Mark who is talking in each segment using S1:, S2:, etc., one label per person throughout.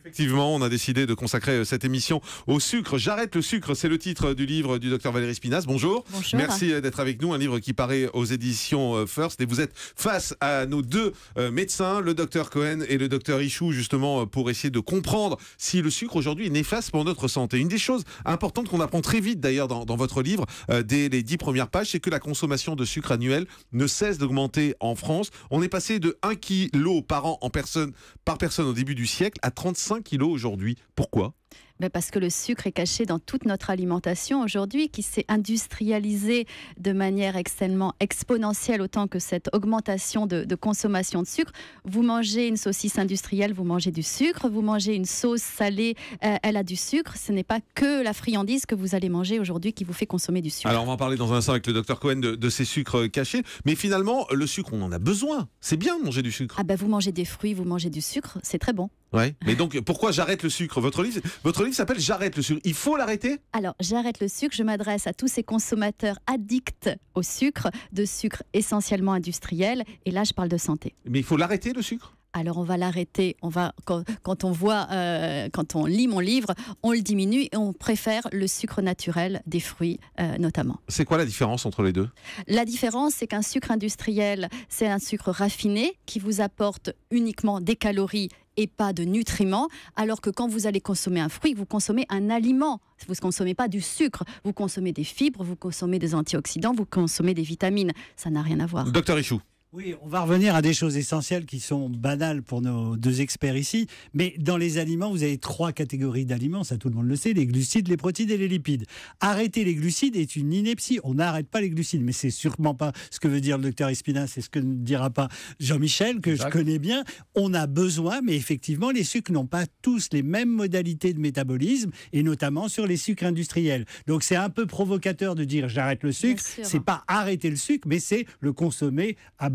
S1: effectivement, on a décidé de consacrer euh, cette émission au sucre. J'arrête le sucre, c'est le titre du livre du docteur Valérie Spinas. Bonjour. Merci euh, d'être avec nous. Un livre qui paraît aux éditions euh, First. Et vous êtes face à nos deux médecins, le docteur Cohen et le docteur Ichou, justement, pour essayer de comprendre si le sucre aujourd'hui est néfaste pour notre santé. Une des choses importantes qu'on apprend très vite, d'ailleurs, dans, votre livre, dès les dix premières pages, c'est que la consommation de sucre annuel ne cesse d'augmenter en France. On est passé de 1 kg par an en personne, par personne au début du siècle à 35 kilos aujourd'hui. Pourquoi
S2: ben, parce que le sucre est caché dans toute notre alimentation aujourd'hui, qui s'est industrialisée de manière extrêmement exponentielle, autant que cette augmentation de, consommation de sucre. Vous mangez une saucisse industrielle, vous mangez du sucre, vous mangez une sauce salée, euh, elle a du sucre. Ce n'est pas que la friandise que vous allez manger aujourd'hui qui vous fait consommer du sucre. Alors on
S1: va en parler dans un instant avec le docteur Cohen de, de, ces sucres euh, cachés, mais finalement, le sucre, on en a besoin. C'est bien de manger du sucre.
S2: Ah ben, vous mangez des fruits, vous mangez du sucre, c'est très bon.
S1: Ouais. Mais donc, pourquoi j'arrête le sucre Votre livre, votre livre s'appelle J'arrête le sucre. Il faut
S2: l'arrêter Alors, j'arrête le sucre. Je m'adresse à tous ces consommateurs addicts au sucre, de sucre essentiellement industriel. Et là, je parle de santé.
S1: Mais il faut l'arrêter
S2: le sucre alors on va l'arrêter. On va quand, on voit, euh, quand on lit mon livre, on le diminue et on préfère le sucre naturel des fruits euh, notamment.
S1: C'est quoi la différence entre les deux
S2: La différence, c'est qu'un sucre industriel, c'est un sucre raffiné qui vous apporte uniquement des calories et pas de nutriments, alors que quand vous allez consommer un fruit, vous consommez un aliment. Vous ne consommez pas du sucre, vous consommez des fibres, vous consommez des antioxydants, vous consommez des vitamines. Ça n'a rien à voir. Docteur Richoux
S3: oui, on va revenir à des choses essentielles qui sont banales pour nos deux experts ici. Mais dans les aliments, vous avez trois catégories d'aliments, ça tout le monde le sait, les glucides, les protides et les lipides. Arrêter les glucides est une ineptie. On n'arrête pas les glucides, mais c'est sûrement pas ce que veut dire le docteur Espina, c'est ce que ne dira pas Jean-Michel, que je connais bien. On a besoin, mais effectivement, les sucres n'ont pas tous les mêmes modalités de métabolisme, et notamment sur les sucres industriels. Donc c'est un peu provocateur de dire j'arrête le sucre. C'est pas arrêter le sucre, mais c'est le consommer à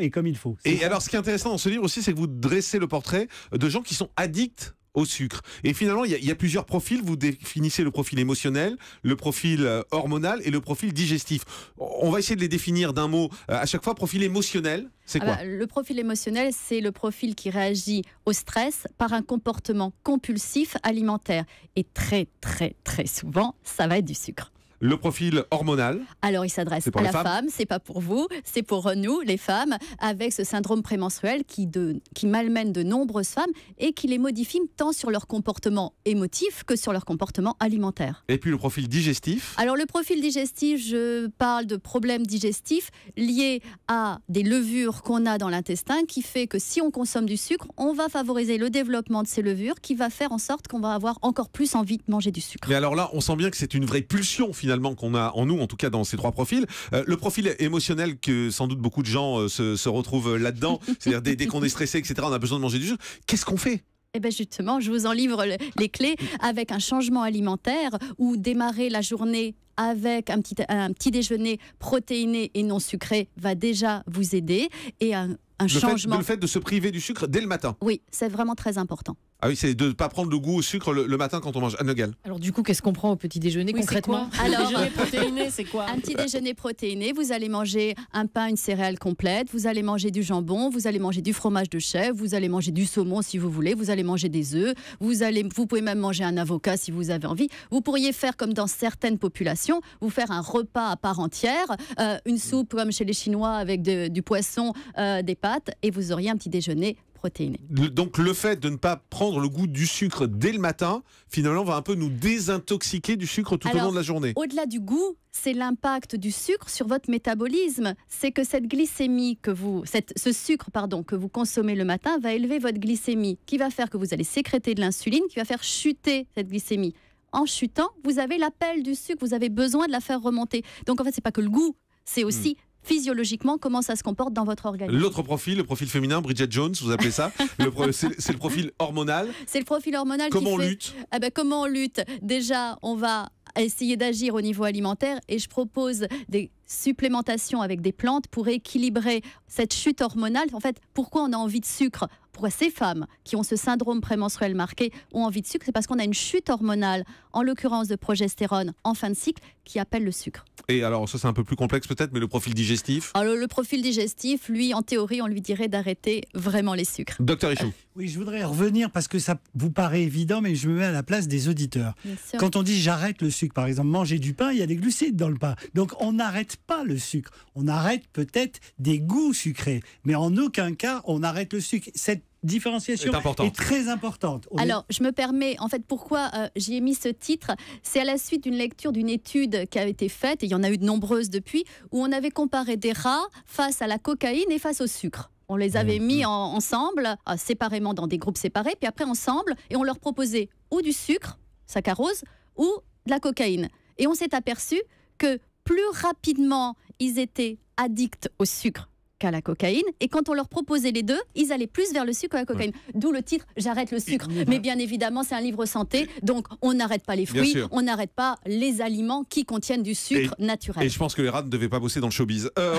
S3: et comme il faut. Et
S1: alors, ce qui est intéressant dans ce livre aussi, c'est que vous dressez le portrait de gens qui sont addicts au sucre. Et finalement, il y, a, plusieurs profils. Vous définissez le profil émotionnel, le profil euh, hormonal et le profil digestif. On va essayer de les définir d'un mot euh, à chaque fois. Profil émotionnel, c'est quoi
S2: Le profil émotionnel, c'est le profil qui réagit au stress par un comportement compulsif alimentaire. Et très, très, très souvent, ça va être du sucre
S1: le profil hormonal.
S2: Alors, il s'adresse à la femme, c'est pas pour vous, c'est pour euh, nous, les femmes, avec ce syndrome prémenstruel qui, de, qui malmène de nombreuses femmes et qui les modifie tant sur leur comportement émotif que sur leur comportement alimentaire.
S1: Et puis le profil digestif
S2: Alors, le profil digestif, je parle de problèmes digestifs liés à des levures qu'on a dans l'intestin qui fait que si on consomme du sucre, on va favoriser le développement de ces levures qui va faire en sorte qu'on va avoir encore plus envie de manger du sucre.
S1: Mais alors là, on sent bien que c'est une vraie pulsion finalement finalement qu'on a en nous, en tout cas dans ces trois profils. Euh, le profil émotionnel que sans doute beaucoup de gens euh, se, retrouvent là-dedans, c'est-à-dire dès, qu'on est stressé, etc., on a besoin de manger du sucre. Qu'est-ce qu'on fait
S2: eh bien justement, je vous en livre les clés avec un changement alimentaire ou démarrer la journée avec un petit, un petit déjeuner protéiné et non sucré va déjà vous aider et un, changement. le fait
S1: de se priver du sucre dès le matin.
S2: Oui, c'est vraiment très important.
S1: Ah oui, c'est de ne pas prendre le goût au sucre le, matin quand on mange. à Nogal.
S2: Alors du coup, qu'est-ce qu'on prend au petit déjeuner oui, concrètement Alors, déjeuner protéiné, c'est quoi Un petit déjeuner protéiné, vous allez manger un pain, une céréale complète, vous allez manger du jambon, vous allez manger du fromage de chèvre, vous allez manger du saumon si vous voulez, vous allez manger des œufs, vous allez vous pouvez même manger un avocat si vous avez envie. Vous pourriez faire comme dans certaines populations, vous faire un repas à part entière, euh, une soupe comme chez les Chinois avec du poisson, euh, des pâtes et vous auriez un petit déjeuner
S1: donc le fait de ne pas prendre le goût du sucre dès le matin, finalement, va un peu nous désintoxiquer du sucre tout au long de la journée.
S2: Au-delà du goût, c'est l'impact du sucre sur votre métabolisme. C'est que cette glycémie que vous, ce sucre pardon, que vous consommez le matin va élever votre glycémie, qui va faire que vous allez sécréter de l'insuline, qui va faire chuter cette glycémie. En chutant, vous avez l'appel du sucre, vous avez besoin de la faire remonter. Donc en fait, c'est pas que le goût c'est hmm. aussi physiologiquement comment ça se comporte dans votre organisme.
S1: L'autre profil, le profil féminin, Bridget Jones, vous appelez ça C'est le profil hormonal.
S2: C'est le profil hormonal. Comment qui on lutte ah ben, Comment on lutte Déjà, on va essayer d'agir au niveau alimentaire et je propose des supplémentations avec des plantes pour équilibrer cette chute hormonale. En fait, pourquoi on a envie de sucre pourquoi ces femmes qui ont ce syndrome prémenstruel marqué ont envie de sucre, c'est parce qu'on a une chute hormonale, en l'occurrence de progestérone en fin de cycle, qui appelle le sucre.
S1: Et alors, ça c'est un peu plus complexe peut-être, mais le profil digestif
S2: Alors, le profil digestif, lui, en théorie, on lui dirait d'arrêter vraiment les sucres.
S1: Docteur Ichou.
S3: Euh, oui, je voudrais revenir parce que ça vous paraît évident, mais je me mets à la place des auditeurs. Quand on dit j'arrête le sucre, par exemple, manger du pain, il y a des glucides dans le pain. Donc, on n'arrête pas le sucre. On arrête peut-être des goûts sucrés, mais en aucun cas, on arrête le sucre différenciation est, très importante. Alors,
S2: je me permets, en fait, pourquoi j'ai euh, j'y ai mis ce titre C'est à la suite d'une lecture d'une étude qui a été faite, et il y en a eu de nombreuses depuis, où on avait comparé des rats face à la cocaïne et face au sucre. On les avait mmh. mis ensemble, euh, séparément dans des groupes séparés, puis après ensemble, et on leur proposait ou du sucre, saccharose, ou de la cocaïne. Et on s'est aperçu que plus rapidement ils étaient addicts au sucre qu'à la cocaïne. Et quand on leur proposait les deux, ils allaient plus vers le sucre que la cocaïne. D'où le titre J'arrête le sucre. Mais bah. bien évidemment, c'est un livre santé, donc on n'arrête pas les fruits, on n'arrête pas les aliments qui contiennent du sucre naturel. Et je
S1: pense que les rats ne devaient pas bosser dans le showbiz. Euh,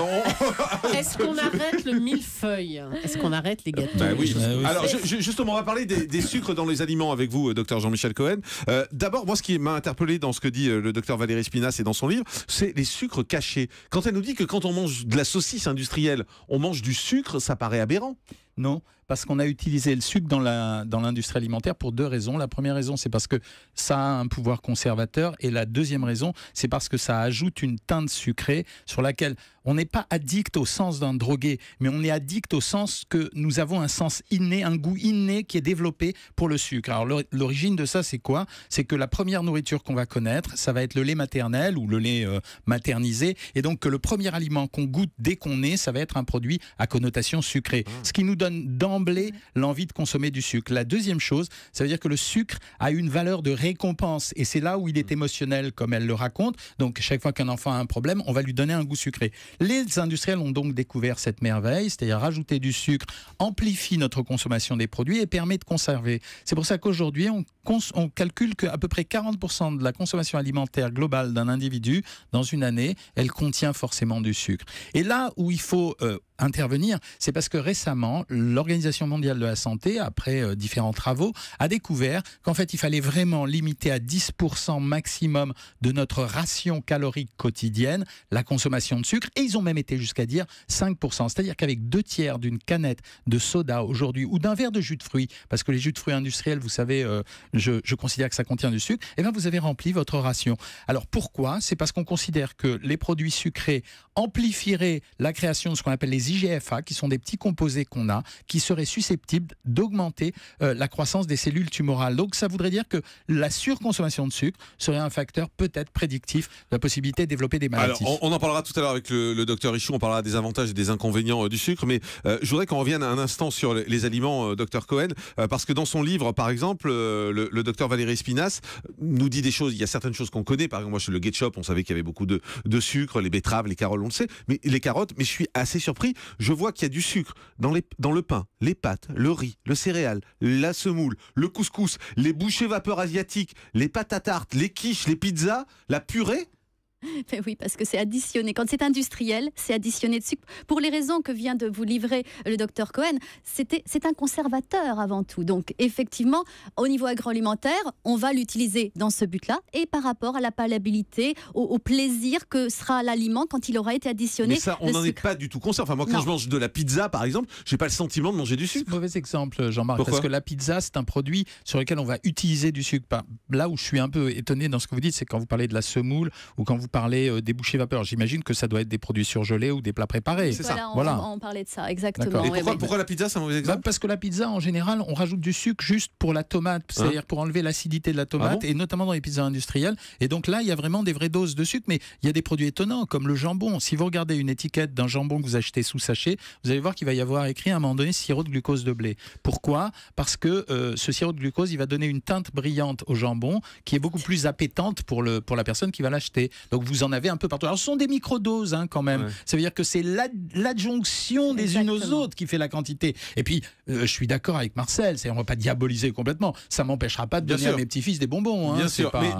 S2: Est-ce qu'on arrête le millefeuille Est-ce qu'on arrête les gâteaux bah,
S1: bah oui. Alors je, justement, on va parler des, sucres dans les aliments avec vous, euh, docteur Jean-Michel Cohen. Euh, d'abord, moi, ce qui m'a interpellé dans ce que dit le docteur Valérie Spinas et dans son livre, c'est les sucres cachés. Quand elle nous dit que quand on mange de la saucisse industrielle, on mange
S3: du sucre, ça paraît aberrant. Non, parce qu'on a utilisé le sucre dans la dans l'industrie alimentaire pour deux raisons. La première raison, c'est parce que ça a un pouvoir conservateur, et la deuxième raison, c'est parce que ça ajoute une teinte sucrée sur laquelle on n'est pas addict au sens d'un drogué, mais on est addict au sens que nous avons un sens inné, un goût inné qui est développé pour le sucre. Alors l'origine de ça, c'est quoi C'est que la première nourriture qu'on va connaître, ça va être le lait maternel ou le lait euh, maternisé, et donc que le premier aliment qu'on goûte dès qu'on est, ça va être un produit à connotation sucrée, mmh. ce qui nous donne dans Mm. l'envie de consommer du sucre. La deuxième chose, ça veut dire que le sucre a une valeur de récompense et c'est là où il est mm. émotionnel, comme elle le raconte. Donc, chaque fois qu'un enfant a un problème, on va lui donner un goût sucré. Les industriels ont donc découvert cette merveille, c'est-à-dire rajouter du sucre amplifie notre consommation des produits et permet de conserver. C'est pour ça qu'aujourd'hui, on, on, calcule qu'à peu près 40% de la consommation alimentaire globale d'un individu dans une année, elle contient forcément du sucre. Et là où il faut euh, intervenir, c'est parce que récemment, l'Organisation mondiale de la santé, après euh, différents travaux, a découvert qu'en fait, il fallait vraiment limiter à 10% maximum de notre ration calorique quotidienne la consommation de sucre. Et ils ont même été jusqu'à dire 5%. C'est-à-dire qu'avec deux tiers d'une canette de soda aujourd'hui ou d'un verre de jus de fruits, parce que les jus de fruits industriels, vous savez, euh, je, je, considère que ça contient du sucre, et eh bien vous avez rempli votre ration. Alors pourquoi C'est parce qu'on considère que les produits sucrés amplifieraient la création de ce qu'on appelle les IGFA, qui sont des petits composés qu'on a, qui seraient susceptibles d'augmenter euh, la croissance des cellules tumorales. Donc ça voudrait dire que la surconsommation de sucre serait un facteur peut-être prédictif de la possibilité de développer des maladies. Alors,
S1: on, en parlera tout à l'heure avec le, docteur Richou, on parlera des avantages et des inconvénients euh, du sucre, mais euh, je voudrais qu'on revienne un instant sur les, aliments, docteur Cohen, parce que dans son livre, par exemple, le, docteur Valérie Spinas nous dit des choses, il y a certaines choses qu'on connaît, par exemple, moi chez le Get on savait qu'il y avait beaucoup de, de sucre, les betteraves, les carottes, on le sait, mais les carottes, mais je suis assez surpris je vois qu'il y a du sucre dans, les, dans le pain, les pâtes, le riz, le céréal, la semoule, le couscous, les bouchées vapeur asiatiques, les pâtes à tarte, les quiches, les pizzas, la purée.
S2: Ben oui, parce que c'est additionné. Quand c'est industriel, c'est additionné de sucre. Pour les raisons que vient de vous livrer le docteur Cohen, c'est un conservateur avant tout. Donc effectivement, au niveau agroalimentaire, on va l'utiliser dans ce but-là et par rapport à la palabilité, au, plaisir que sera l'aliment quand il aura été additionné. Mais ça, on n'en est
S3: pas du tout conscient. Enfin, moi, quand je mange de la pizza, par exemple, j'ai pas le sentiment de manger du sucre. Mauvais exemple, Jean-Marc, parce que la pizza, c'est un produit sur lequel on va utiliser du sucre. Là où je suis un peu étonné dans ce que vous dites, c'est quand vous parlez de la semoule ou quand vous parler euh, des bouchées vapeur, j'imagine que ça doit être des produits surgelés ou des plats préparés. C'est voilà, ça. On, voilà.
S2: on parlait de ça, exactement. Et pourquoi,
S3: la pizza, c'est un mauvais exemple bah, Parce que la pizza, en général, on rajoute du sucre juste pour la tomate, hein c'est-à-dire pour enlever l'acidité de la tomate, ah et notamment dans les pizzas industrielles. Et donc là, il y a vraiment des vraies doses de sucre, mais il y a des produits étonnants, comme le jambon. Si vous regardez une étiquette d'un jambon que vous achetez sous sachet, vous allez voir qu'il va y avoir écrit à un moment donné sirop de glucose de blé. Pourquoi Parce que euh, ce sirop de glucose, il va donner une teinte brillante au jambon qui est beaucoup plus appétante pour, le, pour la personne qui va l'acheter vous en avez un peu partout. Alors ce sont des microdoses hein, quand même. Ça veut dire que c'est l'adjonction des unes aux autres qui fait la quantité. Et puis euh, je suis d'accord avec Marcel, on ne va pas diaboliser complètement. Ça m'empêchera pas de donner à mes petits-fils des bonbons. Hein. Bien sûr. Mais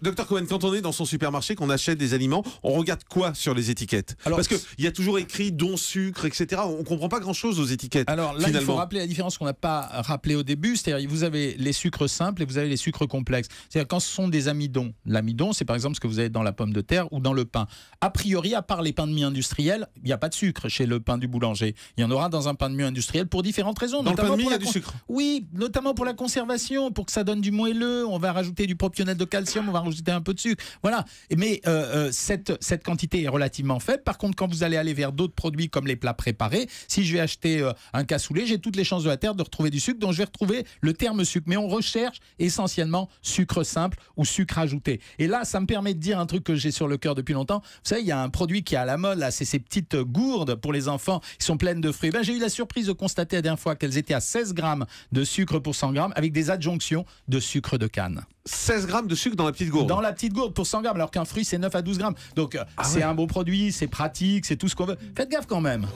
S1: docteur Cohen, quand on est dans son supermarché, qu'on achète des aliments, on regarde quoi sur les étiquettes Parce qu'il
S3: y a toujours écrit dont sucre, etc. On ne
S1: comprend pas grand chose aux étiquettes. Alors là, il faut rappeler
S3: la différence qu'on n'a pas rappelée au début, c'est-à-dire vous avez les sucres simples et vous avez les sucres complexes. C'est-à-dire quand ce sont des amidons, l'amidon, c'est par exemple ce que vous avez dans la pomme de terre ou dans le pain. A priori, à part les pains de mie industriels, il n'y a pas de sucre chez le pain du boulanger. Il y en aura dans un pain de mie industriel pour différentes raisons. Dans le pain de mie, il y a du sucre. Oui, notamment pour la conservation, pour que ça donne du moelleux. On va rajouter du propionate de calcium, on va rajouter un peu de sucre. Voilà. Mais euh, euh, cette, cette quantité est relativement faible. Par contre, quand vous allez aller vers d'autres produits comme les plats préparés, si je vais acheter euh, un cassoulet, j'ai toutes les chances de la terre de retrouver du sucre, donc je vais retrouver le terme sucre. Mais on recherche essentiellement sucre simple ou sucre ajouté. Et là, ça me permet de dire un truc que j'ai sur le cœur depuis longtemps. Vous savez, il y a un produit qui est à la mode, là, c'est ces petites gourdes pour les enfants qui sont pleines de fruits. Ben, J'ai eu la surprise de constater la dernière fois qu'elles étaient à 16 grammes de sucre pour 100 grammes avec des adjonctions de sucre de canne. 16 grammes de sucre dans la petite gourde. Dans la petite gourde pour 100 grammes, alors qu'un fruit c'est 9 à 12 grammes. Donc euh, ah c'est un beau produit, c'est pratique, c'est tout ce qu'on veut. Faites gaffe quand même.